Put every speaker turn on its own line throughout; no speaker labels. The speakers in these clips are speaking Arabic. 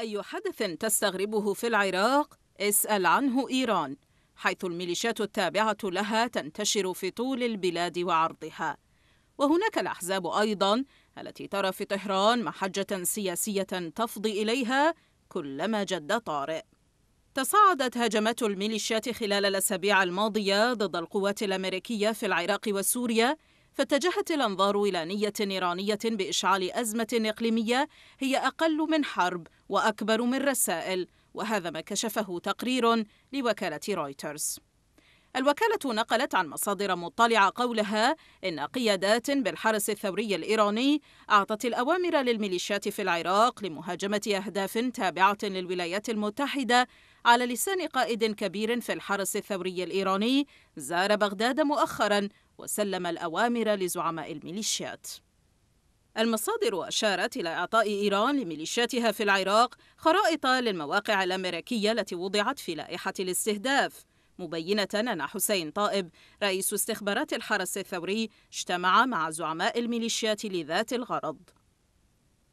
أي حدث تستغربه في العراق اسأل عنه إيران حيث الميليشيات التابعة لها تنتشر في طول البلاد وعرضها وهناك الأحزاب أيضا التي ترى في طهران محجة سياسية تفضي إليها كلما جد طارئ تصاعدت هجمات الميليشيات خلال الأسابيع الماضية ضد القوات الأمريكية في العراق وسوريا فاتجهت الأنظار إلى نية إيرانية بإشعال أزمة إقليمية هي أقل من حرب وأكبر من رسائل وهذا ما كشفه تقرير لوكالة رويترز الوكالة نقلت عن مصادر مطلعة قولها إن قيادات بالحرس الثوري الإيراني أعطت الأوامر للميليشيات في العراق لمهاجمة أهداف تابعة للولايات المتحدة على لسان قائد كبير في الحرس الثوري الإيراني زار بغداد مؤخرا وسلم الأوامر لزعماء الميليشيات المصادر أشارت إلى إعطاء إيران لميليشياتها في العراق خرائط للمواقع الأمريكية التي وضعت في لائحة الاستهداف مبينة أن حسين طائب رئيس استخبارات الحرس الثوري اجتمع مع زعماء الميليشيات لذات الغرض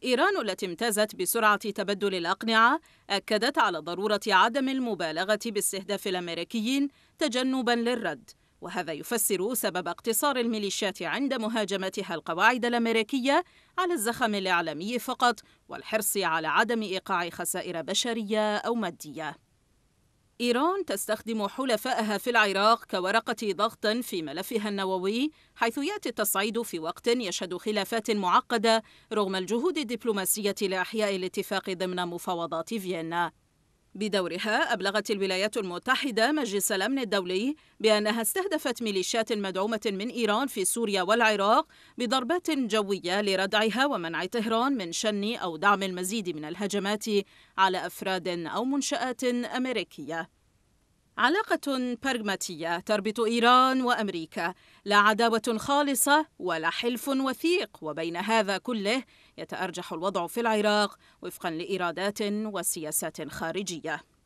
إيران التي امتازت بسرعة تبدل الأقنعة أكدت على ضرورة عدم المبالغة باستهداف الأمريكيين تجنبا للرد وهذا يفسر سبب اقتصار الميليشيات عند مهاجمتها القواعد الأمريكية على الزخم الإعلامي فقط والحرص على عدم إيقاع خسائر بشرية أو مادية إيران تستخدم حلفائها في العراق كورقة ضغط في ملفها النووي حيث يأتي التصعيد في وقت يشهد خلافات معقدة رغم الجهود الدبلوماسية لإحياء الاتفاق ضمن مفاوضات فيينا بدورها أبلغت الولايات المتحدة مجلس الأمن الدولي بأنها استهدفت ميليشيات مدعومة من إيران في سوريا والعراق بضربات جوية لردعها ومنع طهران من شن أو دعم المزيد من الهجمات على أفراد أو منشآت أمريكية علاقة برغماتية تربط إيران وأمريكا، لا عداوة خالصة ولا حلف وثيق، وبين هذا كله يتأرجح الوضع في العراق وفقا لإرادات وسياسات خارجية.